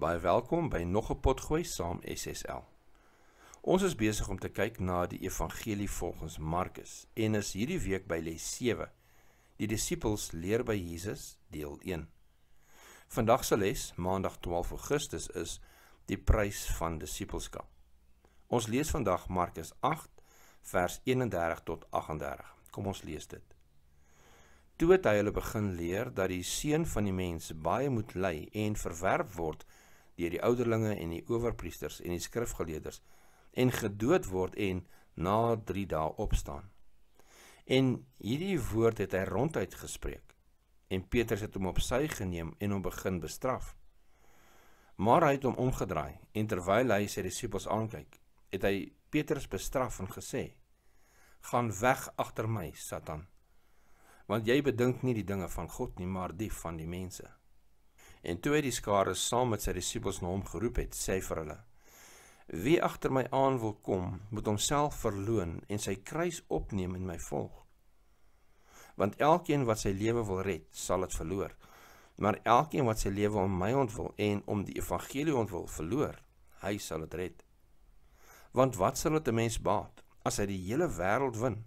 Baie welkom by nog 'n potgooi saam SSL. Ons is besig om te kyk na die evangelie volgens Markus en is hierdie week by les 7. Die disippels leer by Jesus deel 1. Vandag se les, Maandag 12 Augustus is die prys van disippelskap. Ons lees vandag Markus 8 vers 31 tot 38. Kom ons lees dit. Toe het hy hulle begin leer dat die seun van die mens baie moet ly en verwerp word deur die ouderlinge en die owerpriesters en die skrifgeleerders en gedood word en na 3 dae opstaan. En hierdie woord het hy ronduit gespreek en Petrus het hom op sy geneem en hom begin bestraf. Maar hy het hom omgedraai en terwyl hy sy disippels aankyk, het hy Petrus bestraf en gesê: "Gaan weg agter my, Satan, want jy bedink nie die dinge van God nie, maar die van die mense." En toe hy die skare saam met sy disippels na hom geroep het, sê hy vir hulle: Wie agter my aan wil kom, moet homself verloën en sy kruis opneem en my volg. Want elkeen wat sy lewe wil red, sal dit verloor. Maar elkeen wat sy lewe om my ontwil en om die evangelie ontwil verloor, hy sal dit red. Want wat sal dit 'n mens baat as hy die hele wêreld wen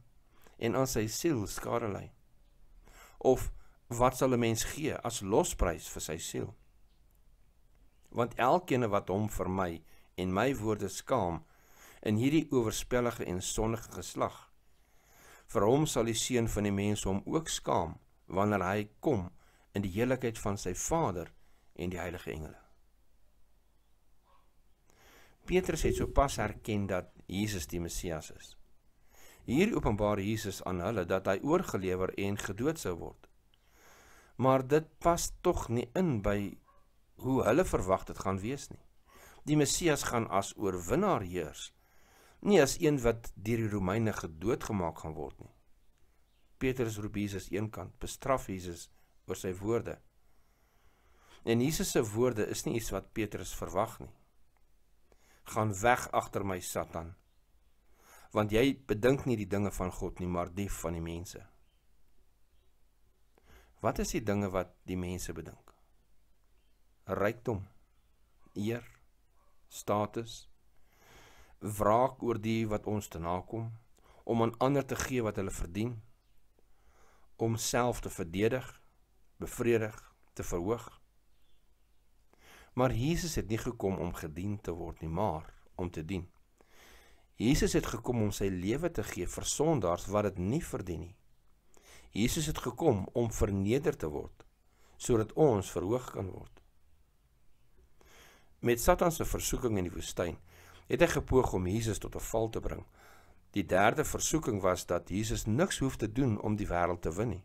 en aan sy siel skade ly? Of wat sal 'n mens gee as losprys vir sy siel? Want elkeen wat hom vir my en my woorde skaam in hierdie owerspellige en sondige geslag, vir hom sal die seun van die mens hom ook skaam wanneer hy kom in die heiligheid van sy Vader en die heilige engele. Petrus het sopas erken dat Jesus die Messias is. Hier openbaar Jesus aan hulle dat hy oorgelewer en gedood sou word maar dit pas tog nie in by hoe hulle verwag dit gaan wees nie. Die Messias gaan as oorwinnaar heers, nie as een wat deur die Romeine gedood gemaak gaan word nie. Petrus roep Jesus eenkant, bestraf Jesus oor sy woorde. En Jesus se woorde is nie iets wat Petrus verwag nie. Gaan weg agter my Satan, want jy bedink nie die dinge van God nie, maar die van die mense. Wat is die dinge wat die mense bedink? Rykdom, eer, status, wraak oor die wat ons te nakom, om aan ander te gee wat hulle verdien, om self te verdedig, bevredig, te verhoog. Maar Jesus het nie gekom om gedien te word nie, maar om te dien. Jesus het gekom om sy lewe te gee vir sondaars wat dit nie verdien nie. Jesus het gekom om verneder te word sodat ons verhoog kan word. Met Satan se versoeking in die woestyn het hy gepoog om Jesus tot 'n val te bring. Die derde versoeking was dat Jesus niks hoef te doen om die wêreld te wen nie.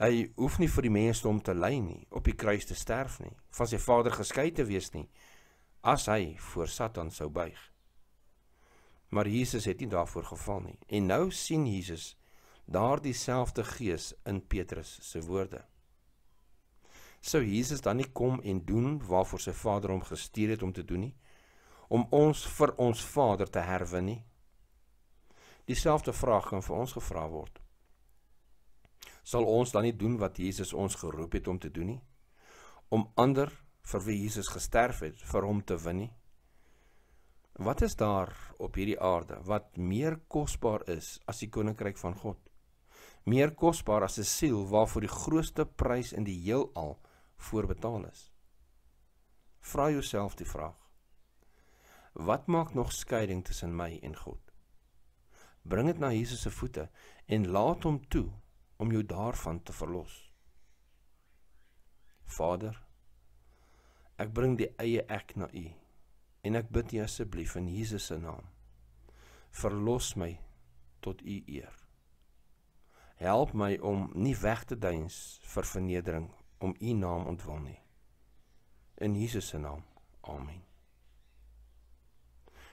Hy hoef nie vir die mense om te ly nie, op die kruis te sterf nie, van sy Vader geskei te wees nie, as hy voor Satan sou buig. Maar Jesus het nie daarvoor geval nie. En nou sien Jesus daardie selfde gees in Petrus se woorde. Sou Jesus dan nie kom en doen waarvoor sy Vader hom gestuur het om te doen nie? Om ons vir ons Vader te herwin nie? Dieselfde vraag kan vir ons gevra word. Sal ons dan nie doen wat Jesus ons geroep het om te doen nie? Om ander vir wie Jesus gesterf het vir hom te win nie? Wat is daar op hierdie aarde wat meer kosbaar is as die koninkryk van God? meer kosbaar as 'n siel waarvoor die grootste prys in die heelal voorbetaal is. Vra jouself die vraag: Wat maak nog skeiding tussen my en God? Bring dit na Jesus se voete en laat hom toe om jou daarvan te verlos. Vader, ek bring die eie ek na U en ek bid U asseblief in Jesus se naam. Verlos my tot U eer. Help my om nie weg te duins vir vernedering om U naam ontwil nie. In Jesus se naam. Amen.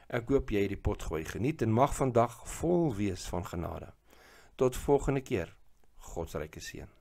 Ek hoop jy het die pot gooi geniet en mag vandag vol wees van genade. Tot volgende keer. God se ryke seën.